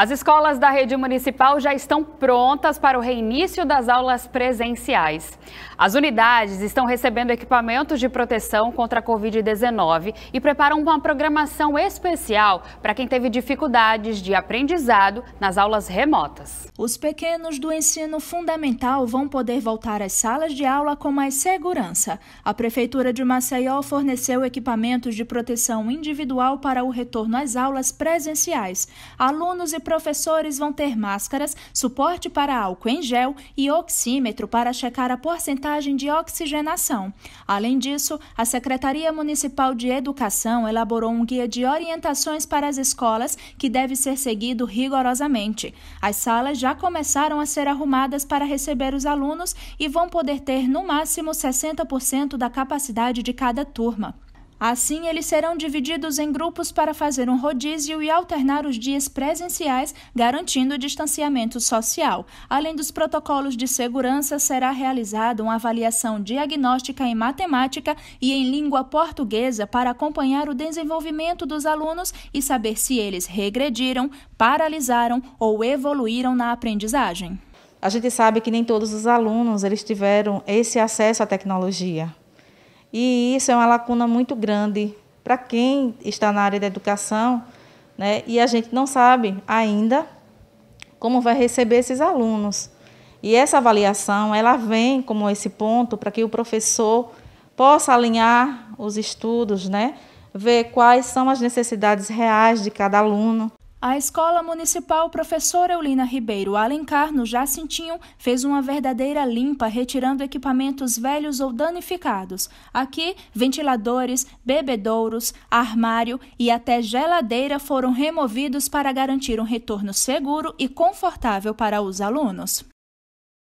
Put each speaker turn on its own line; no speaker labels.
As escolas da rede municipal já estão prontas para o reinício das aulas presenciais. As unidades estão recebendo equipamentos de proteção contra a Covid-19 e preparam uma programação especial para quem teve dificuldades de aprendizado nas aulas remotas. Os pequenos do ensino fundamental vão poder voltar às salas de aula com
mais segurança. A Prefeitura de Maceió forneceu equipamentos de proteção individual para o retorno às aulas presenciais. Alunos e professores vão ter máscaras, suporte para álcool em gel e oxímetro para checar a porcentagem de oxigenação. Além disso, a Secretaria Municipal de Educação elaborou um guia de orientações para as escolas que deve ser seguido rigorosamente. As salas já começaram a ser arrumadas para receber os alunos e vão poder ter no máximo 60% da capacidade de cada turma. Assim, eles serão divididos em grupos para fazer um rodízio e alternar os dias presenciais, garantindo o distanciamento social. Além dos protocolos de segurança, será realizada uma avaliação diagnóstica em matemática e em língua portuguesa para acompanhar o desenvolvimento dos alunos e saber se eles regrediram, paralisaram ou evoluíram
na aprendizagem. A gente sabe que nem todos os alunos eles tiveram esse acesso à tecnologia. E isso é uma lacuna muito grande para quem está na área da educação, né? E a gente não sabe ainda como vai receber esses alunos. E essa avaliação, ela vem como esse ponto para que o professor possa alinhar os estudos, né? Ver quais são as necessidades reais de cada aluno, a Escola Municipal Professora Eulina
Ribeiro Alencar, no Jacintinho, fez uma verdadeira limpa, retirando equipamentos velhos ou danificados. Aqui, ventiladores, bebedouros, armário e até geladeira foram removidos para garantir um retorno seguro e confortável para os alunos.